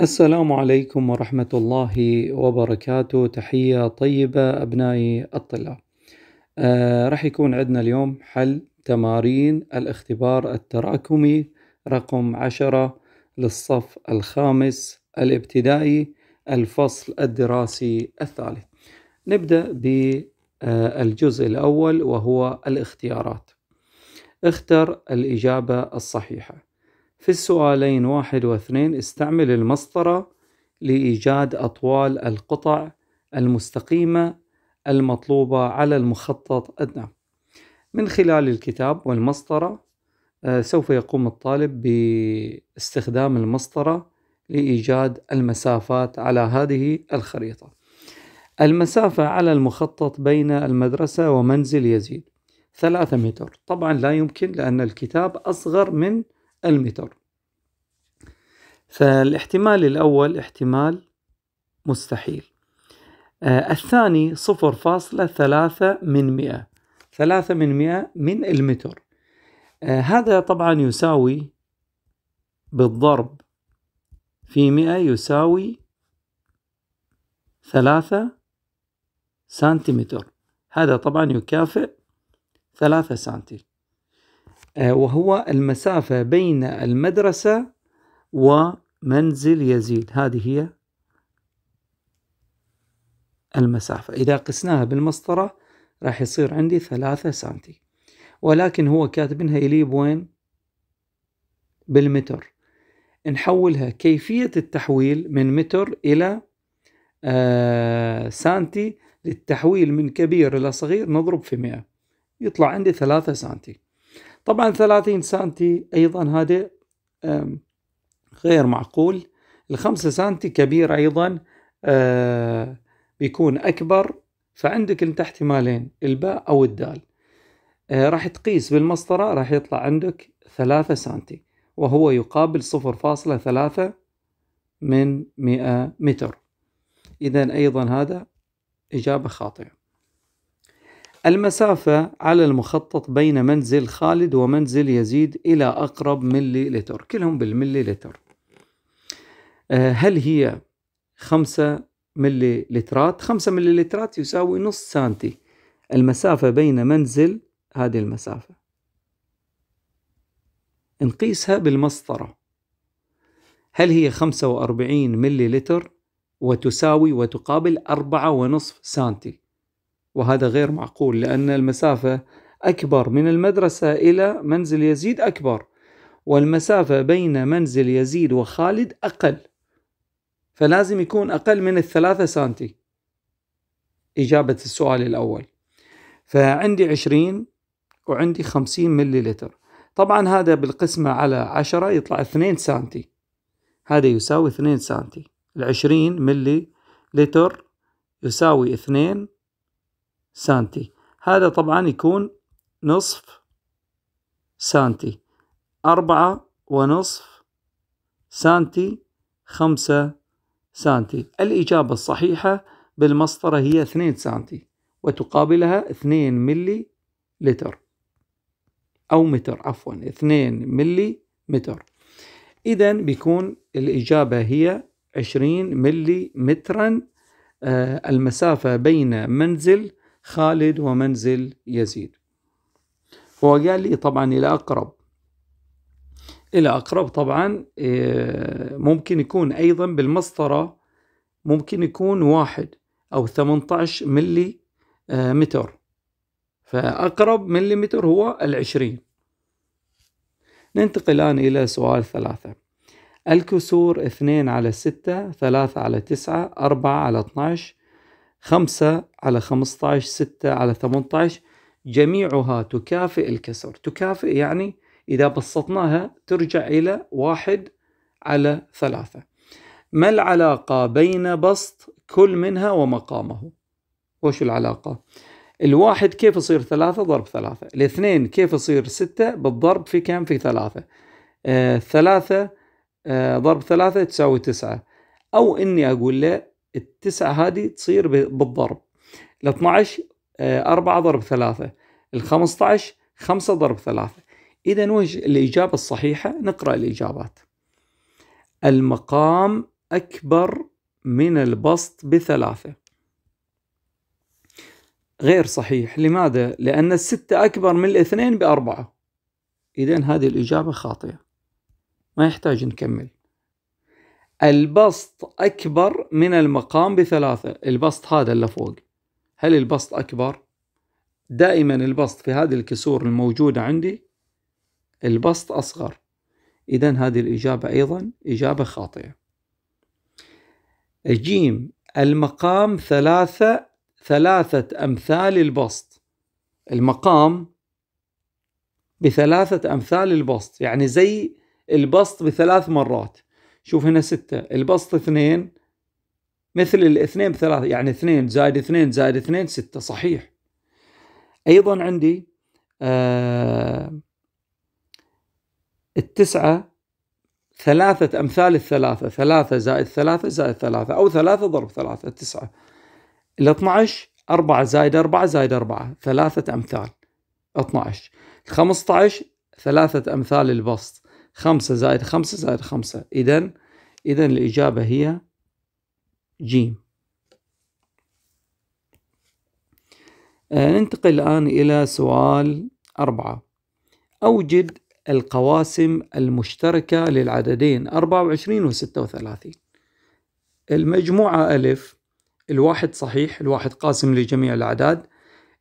السلام عليكم ورحمة الله وبركاته تحية طيبة أبنائي الطلاب آه رح يكون عندنا اليوم حل تمارين الاختبار التراكمي رقم عشرة للصف الخامس الابتدائي الفصل الدراسي الثالث نبدأ بالجزء الأول وهو الاختيارات اختر الإجابة الصحيحة في السؤالين واحد واثنين استعمل المسطرة لإيجاد أطوال القطع المستقيمة المطلوبة على المخطط أدنى نعم. من خلال الكتاب والمسطرة آه، سوف يقوم الطالب باستخدام المسطرة لإيجاد المسافات على هذه الخريطة المسافة على المخطط بين المدرسة ومنزل يزيد ثلاثة متر طبعا لا يمكن لأن الكتاب أصغر من المتر فالاحتمال الأول احتمال مستحيل آه الثاني صفر فاصلة ثلاثة من مئة ثلاثة من مئة من المتر آه هذا طبعا يساوي بالضرب في مئة يساوي ثلاثة سنتيمتر هذا طبعا يكافئ ثلاثة سنتي آه وهو المسافة بين المدرسة ومنزل يزيد هذه هي المسافة إذا قسناها بالمسطرة راح يصير عندي ثلاثة سنتي ولكن هو كاتبينها إلي بوين بالمتر نحولها كيفية التحويل من متر إلى آه سانتي للتحويل من كبير إلى صغير نضرب في مئة يطلع عندي ثلاثة سانتي طبعا ثلاثين سانتي أيضا هذا غير معقول الخمسة سنتي كبير أيضا آه بيكون أكبر فعندك أنت احتمالين الباء أو الدال آه راح تقيس بالمسطرة راح يطلع عندك ثلاثة سنتي وهو يقابل صفر فاصلة ثلاثة من مئة متر إذا أيضا هذا إجابة خاطئة المسافة على المخطط بين منزل خالد ومنزل يزيد إلى أقرب ملي لتر كلهم بالملي لتر آه، هل هي خمسة ملي لترات خمسة ملي لترات يساوي نص سانتي المسافة بين منزل هذه المسافة نقيسها بالمسطرة هل هي خمسة وأربعين ملي لتر وتساوي وتقابل أربعة ونصف سانتي وهذا غير معقول لأن المسافة أكبر من المدرسة إلى منزل يزيد أكبر والمسافة بين منزل يزيد وخالد أقل فلازم يكون أقل من الثلاثة سانتي إجابة السؤال الأول فعندي عشرين وعندي خمسين ملي لتر طبعا هذا بالقسمة على عشرة يطلع اثنين سانتي هذا يساوي اثنين سانتي العشرين ملي لتر يساوي اثنين سانتي هذا طبعا يكون نصف سانتي أربعة ونصف سانتي خمسة سانتي الإجابة الصحيحة بالمسطرة هي اثنين سانتي وتقابلها اثنين ملي لتر أو متر عفوا اثنين ملي متر إذا بيكون الإجابة هي عشرين ملي مترا آه، المسافة بين منزل خالد ومنزل يزيد هو قال لي طبعا إلى أقرب إلى أقرب طبعا آه، ممكن يكون أيضا بالمسطرة ممكن يكون واحد أو 18 ملي آه، متر فأقرب ملي متر هو العشرين ننتقل الآن إلى سؤال ثلاثة الكسور اثنين على ستة ثلاثة على تسعة أربعة على 12 خمسة على 15 ستة على 18 جميعها تكافئ الكسر تكافئ يعني إذا بسطناها ترجع إلى واحد على ثلاثة ما العلاقة بين بسط كل منها ومقامه وش العلاقة الواحد كيف يصير ثلاثة ضرب ثلاثة الاثنين كيف يصير ستة بالضرب في كم في ثلاثة آه ثلاثة آه ضرب ثلاثة تساوي تسعة أو إني أقول له التسعة هذه تصير بالضرب ال 12 4 ضرب 3 ال 15 5 ضرب 3 إذا وجه الإجابة الصحيحة نقرأ الإجابات المقام أكبر من البسط بثلاثة غير صحيح لماذا؟ لأن الستة أكبر من الاثنين بأربعة إذا هذه الإجابة خاطئة ما يحتاج نكمل البسط أكبر من المقام بثلاثة البسط هذا اللي فوق هل البسط أكبر؟ دائما البسط في هذه الكسور الموجودة عندي البسط أصغر إذا هذه الإجابة أيضا إجابة خاطئة جيم المقام ثلاثة ثلاثة أمثال البسط المقام بثلاثة أمثال البسط يعني زي البسط بثلاث مرات شوف هنا ستة البسط اثنين مثل الاثنين بثلاثة يعني اثنين زائد اثنين زائد اثنين ستة صحيح أيضا عندي آه التسعة ثلاثة أمثال الثلاثة ثلاثة زائد ثلاثة زائد ثلاثة أو ثلاثة ضرب ثلاثة تسعة ال 12 أربعة زائد أربعة زائد أربعة ثلاثة أمثال 12 ال 15 ثلاثة أمثال البسط خمسة زائد خمسة زائد خمسة إذا إذا الإجابة هي جيم آه، ننتقل الآن إلى سؤال أربعة أوجد القواسم المشتركة للعددين 24 و 36 المجموعة ألف الواحد صحيح الواحد قاسم لجميع الأعداد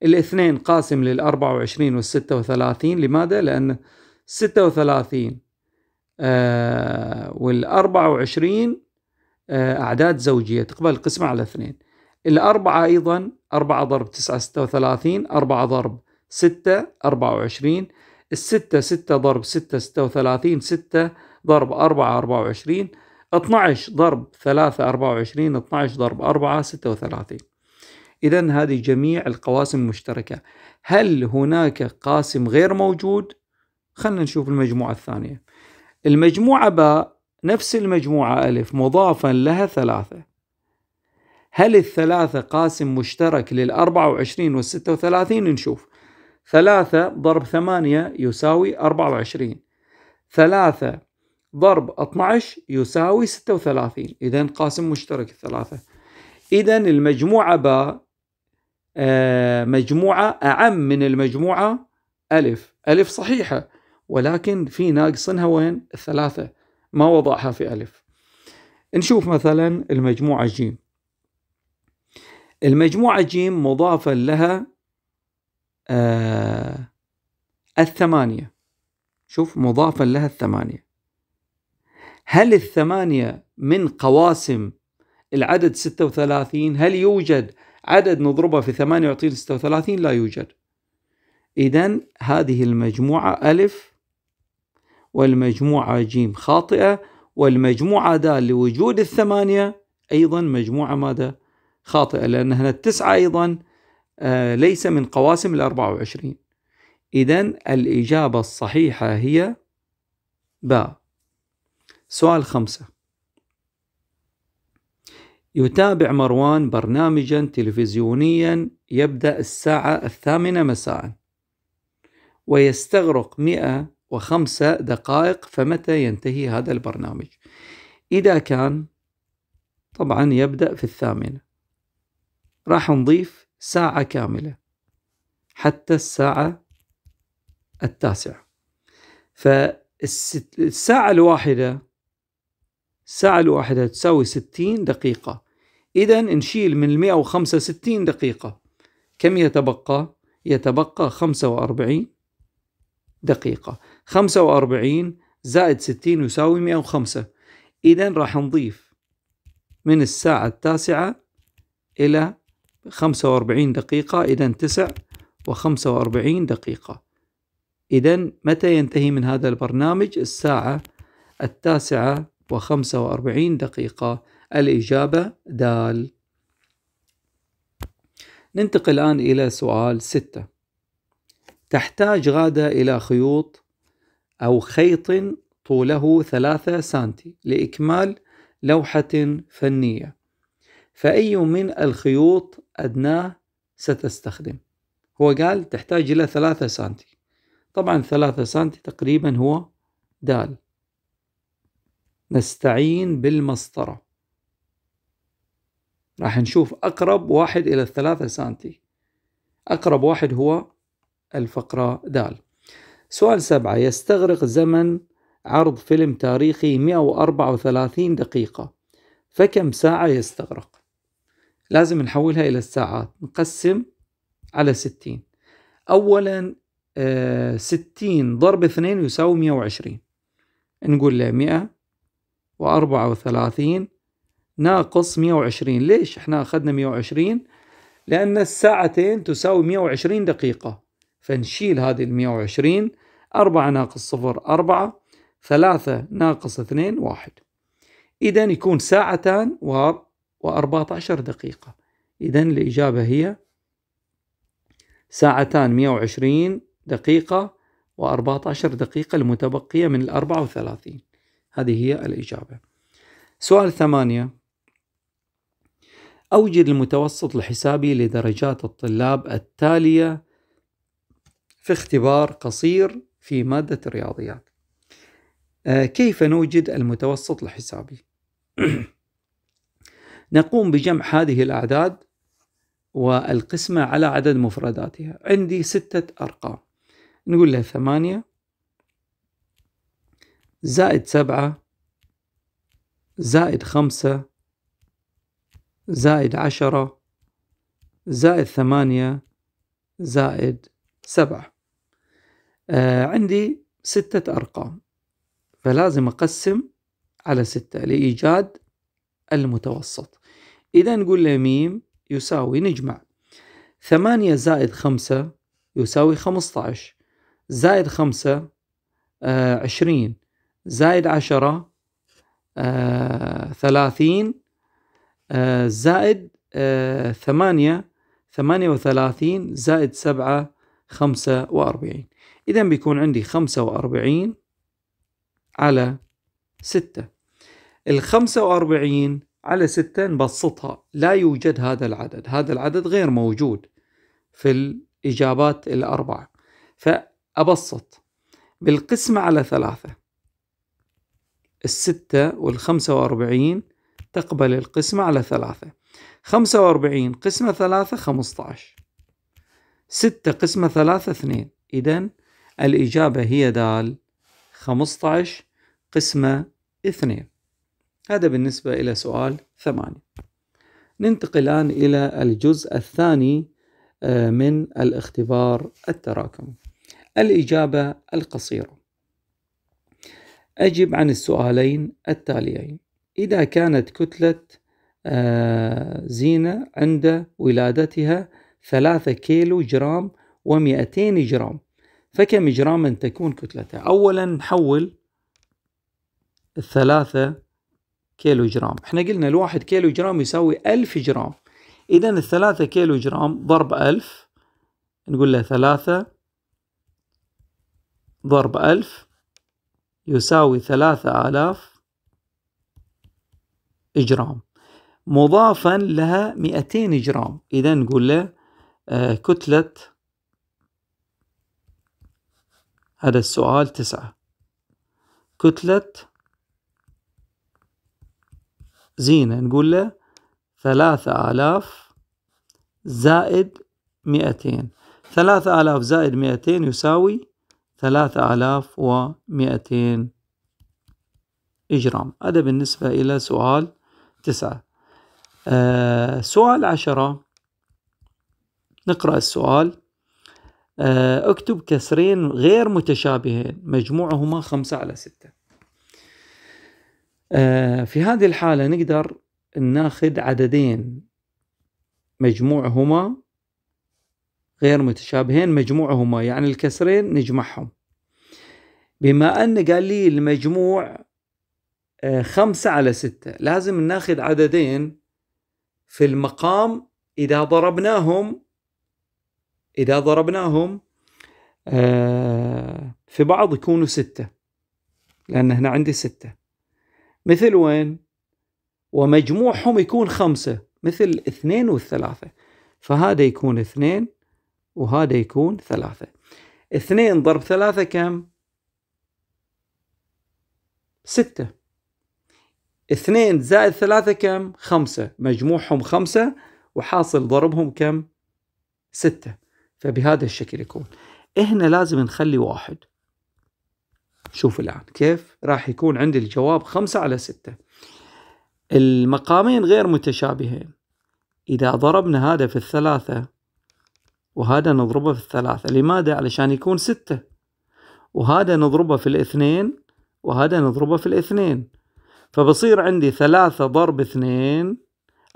الاثنين قاسم لل 24 والستة 36 لماذا؟ لأن 36 آه، وال 24 آه، أعداد زوجية تقبل قسمة على اثنين الأربعة أيضا 4 ضرب 9 36 4 ضرب 6 24 الستة 6 ضرب 6 36 6 ضرب 4 24 12 ضرب 3 24 12 ضرب 4 36 إذا هذه جميع القواسم المشتركة هل هناك قاسم غير موجود؟ خلينا نشوف المجموعة الثانية المجموعة باء نفس المجموعة ألف مضافا لها ثلاثة هل الثلاثة قاسم مشترك للأربعة وعشرين والستة وثلاثين نشوف ثلاثة ضرب ثمانية يساوي أربعة وعشرين ثلاثة ضرب 12 يساوي 36 إذا قاسم مشترك الثلاثة إذا المجموعة باء آه، مجموعة أعم من المجموعة ألف ألف صحيحة ولكن في ناقصنها وين الثلاثة ما وضعها في ألف نشوف مثلا المجموعة ج المجموعة ج مضافا لها آه الثمانية شوف مضافا لها الثمانية هل الثمانية من قواسم العدد 36 هل يوجد عدد نضربه في 8 يعطينا 36 لا يوجد إذا هذه المجموعة ألف والمجموعة جيم خاطئة والمجموعة دال لوجود الثمانية أيضا مجموعة ماذا خاطئة لأن هنا التسعة أيضا آه، ليس من قواسم الأربعة وعشرين إذا الإجابة الصحيحة هي باء سؤال خمسة يتابع مروان برنامجا تلفزيونيا يبدأ الساعة الثامنة مساء ويستغرق 100 وخمس دقائق فمتى ينتهي هذا البرنامج إذا كان طبعا يبدأ في الثامنة راح نضيف ساعة كاملة حتى الساعة التاسعة فالساعة الواحدة الساعة الواحدة تساوي 60 دقيقة إذا نشيل من 165 دقيقة كم يتبقى؟ يتبقى 45 دقيقة 45 زائد 60 يساوي 105 إذا راح نضيف من الساعة التاسعة إلى 45 دقيقة إذا 9 و45 دقيقة إذا متى ينتهي من هذا البرنامج الساعة التاسعة وخمسة وأربعين دقيقة الإجابة دال ننتقل الآن إلى سؤال ستة تحتاج غادة إلى خيوط أو خيط طوله ثلاثة سانتي لإكمال لوحة فنية فأي من الخيوط أدناه ستستخدم هو قال تحتاج إلى ثلاثة سانتي طبعا ثلاثة سانتي تقريبا هو دال نستعين بالمسطرة راح نشوف أقرب واحد إلى الثلاثة سانتي أقرب واحد هو الفقرة دال سؤال سبعة يستغرق زمن عرض فيلم تاريخي 134 دقيقة فكم ساعة يستغرق لازم نحولها إلى الساعات نقسم على 60 أولا 60 آه، ضرب 2 يساوي 120 نقول له 134 ناقص 120 ليش احنا أخذنا 120 لأن الساعتين تساوي 120 دقيقة فنشيل هذه ال 120 4 ناقص 0 4 3 ناقص 2 1 إذا يكون ساعتان و14 دقيقة إذا الإجابة هي ساعتان 120 دقيقة و14 دقيقة المتبقية من ال 34 هذه هي الإجابة سؤال ثمانية أوجد المتوسط الحسابي لدرجات الطلاب التالية في اختبار قصير في مادة الرياضيات آه، كيف نوجد المتوسط الحسابي نقوم بجمع هذه الأعداد والقسمة على عدد مفرداتها عندي ستة أرقام نقول لها ثمانية زائد سبعة زائد خمسة زائد عشرة زائد ثمانية زائد سبعة آه عندي ستة أرقام فلازم أقسم على ستة لإيجاد المتوسط إذا نقول له ميم يساوي نجمع ثمانية زائد خمسة يساوي خمسة عشر زائد خمسة آه عشرين زائد عشرة آه ثلاثين آه زائد آه ثمانية ثمانية وثلاثين زائد سبعة خمسة وأربعين إذا بيكون عندي خمسة وأربعين على ستة الخمسة وأربعين على ستة نبسطها لا يوجد هذا العدد هذا العدد غير موجود في الإجابات الأربعة فأبسط بالقسمة على ثلاثة الستة والخمسة وأربعين تقبل القسمة على ثلاثة خمسة وأربعين قسمة ثلاثة خمسة عشر ستة قسمة ثلاثة اثنين إذا الإجابة هي دال 15 قسمة 2 هذا بالنسبة إلى سؤال 8 ننتقل الآن إلى الجزء الثاني آه، من الاختبار التراكمي الإجابة القصيرة أجب عن السؤالين التاليين إذا كانت كتلة آه، زينة عند ولادتها 3 كيلو جرام و200 جرام فكم جراما تكون كتلتها أولا نحول الثلاثة كيلو جرام احنا قلنا الواحد كيلو جرام يساوي ألف جرام إذا الثلاثة كيلو جرام ضرب ألف نقول له ثلاثة ضرب ألف يساوي ثلاثة آلاف جرام مضافا لها مئتين جرام إذا نقول له آه، كتلة هذا السؤال تسعة كتلة زينة نقول له ثلاثة آلاف زائد مئتين ثلاثة آلاف زائد مئتين يساوي ثلاثة آلاف ومئتين إجرام هذا بالنسبة إلى سؤال تسعة آه سؤال عشرة نقرأ السؤال آه، اكتب كسرين غير متشابهين مجموعهما خمسة على ستة آه، في هذه الحالة نقدر ناخذ عددين مجموعهما غير متشابهين مجموعهما يعني الكسرين نجمعهم بما أن قال لي المجموع آه، خمسة على ستة لازم ناخذ عددين في المقام إذا ضربناهم إذا ضربناهم آه، في بعض يكونوا ستة لأن هنا عندي ستة مثل وين ومجموعهم يكون خمسة مثل اثنين والثلاثة فهذا يكون اثنين وهذا يكون ثلاثة اثنين ضرب ثلاثة كم ستة اثنين زائد ثلاثة كم خمسة مجموعهم خمسة وحاصل ضربهم كم ستة فبهذا الشكل يكون احنا لازم نخلي واحد شوف الآن كيف راح يكون عندي الجواب خمسة على ستة المقامين غير متشابهين إذا ضربنا هذا في الثلاثة وهذا نضربه في الثلاثة لماذا؟ علشان يكون ستة وهذا نضربه في الاثنين وهذا نضربه في الاثنين فبصير عندي ثلاثة ضرب اثنين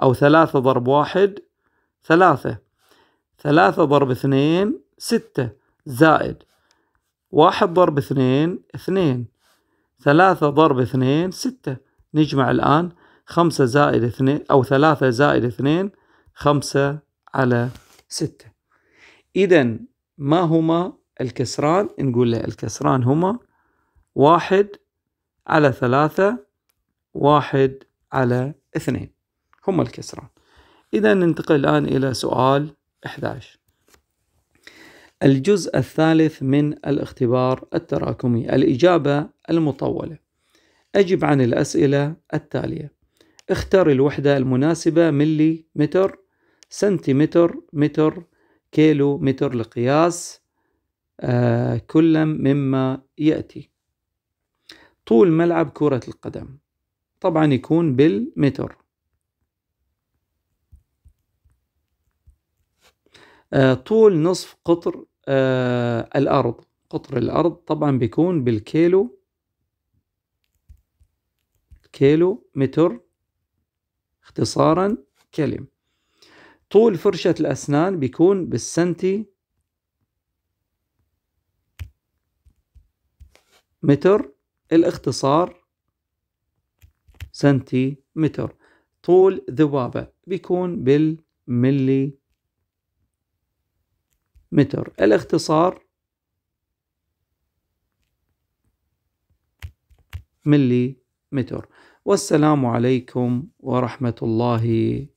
أو ثلاثة ضرب واحد ثلاثة ثلاثة ضرب اثنين ستة زائد واحد ضرب اثنين اثنين ثلاثة ضرب اثنين ستة نجمع الآن خمسة زائد اثنين أو ثلاثة زائد اثنين خمسة على ستة إذا ما هما الكسران نقول له الكسران هما واحد على ثلاثة واحد على اثنين هما الكسران إذا ننتقل الآن إلى سؤال 11 الجزء الثالث من الاختبار التراكمي الإجابة المطولة أجب عن الأسئلة التالية اختر الوحدة المناسبة ملي متر سنتيمتر متر كيلو متر لقياس آه، كل مما يأتي طول ملعب كرة القدم طبعا يكون بالمتر آه، طول نصف قطر آه، الأرض قطر الأرض طبعا بيكون بالكيلو كيلو متر اختصارا كلم طول فرشة الأسنان بيكون بالسنتي متر الاختصار سنتي متر طول ذبابة بيكون بالملي متر الاختصار ملي متر والسلام عليكم ورحمة الله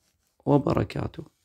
وبركاته